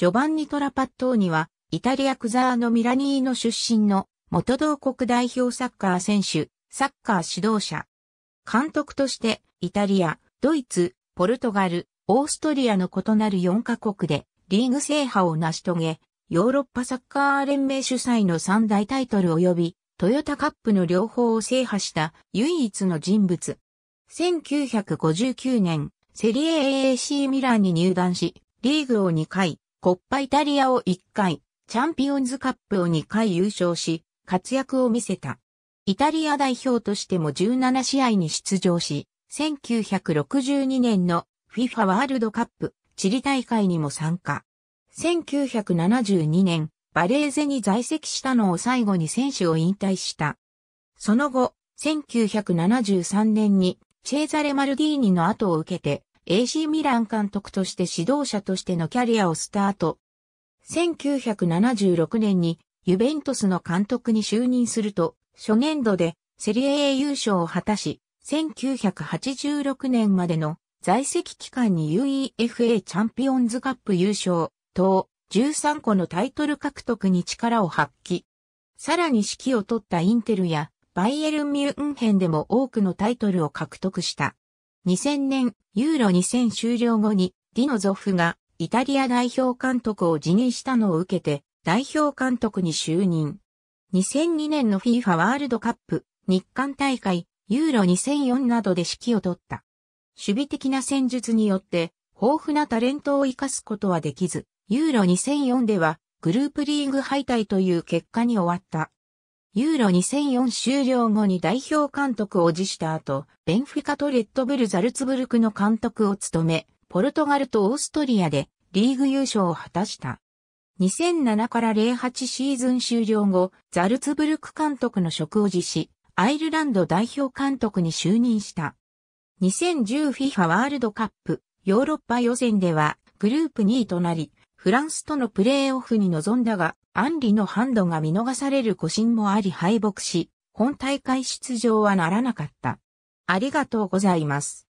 ジョバンニ・トラパットーニは、イタリア・クザーノ・ミラニーノ出身の元同国代表サッカー選手、サッカー指導者。監督として、イタリア、ドイツ、ポルトガル、オーストリアの異なる4カ国でリーグ制覇を成し遂げ、ヨーロッパサッカー連盟主催の3大タイトル及び、トヨタカップの両方を制覇した唯一の人物。1959年、セリエ AAC ミラーに入団し、リーグを2回、コッパイタリアを1回、チャンピオンズカップを2回優勝し、活躍を見せた。イタリア代表としても17試合に出場し、1962年の FIFA ワールドカップチリ大会にも参加。1972年、バレーゼに在籍したのを最後に選手を引退した。その後、1973年にチェーザレ・マルディーニの後を受けて、AC ミラン監督として指導者としてのキャリアをスタート。1976年にユベントスの監督に就任すると、初年度でセリエ A 優勝を果たし、1986年までの在籍期間に UEFA チャンピオンズカップ優勝、等13個のタイトル獲得に力を発揮。さらに指揮を取ったインテルやバイエルン・ミュンヘンでも多くのタイトルを獲得した。2000年、ユーロ2000終了後に、ディノゾフがイタリア代表監督を辞任したのを受けて、代表監督に就任。2002年の FIFA ワールドカップ、日韓大会、ユーロ2004などで指揮を取った。守備的な戦術によって、豊富なタレントを活かすことはできず、ユーロ2004ではグループリーグ敗退という結果に終わった。ユーロ2004終了後に代表監督を辞した後、ベンフィカとレッドブル・ザルツブルクの監督を務め、ポルトガルとオーストリアでリーグ優勝を果たした。2007から08シーズン終了後、ザルツブルク監督の職を辞し、アイルランド代表監督に就任した。2010FIFA ワールドカップヨーロッパ予選ではグループ2位となり、フランスとのプレーオフに臨んだが、ン里のハンドが見逃される誤信もあり敗北し、本大会出場はならなかった。ありがとうございます。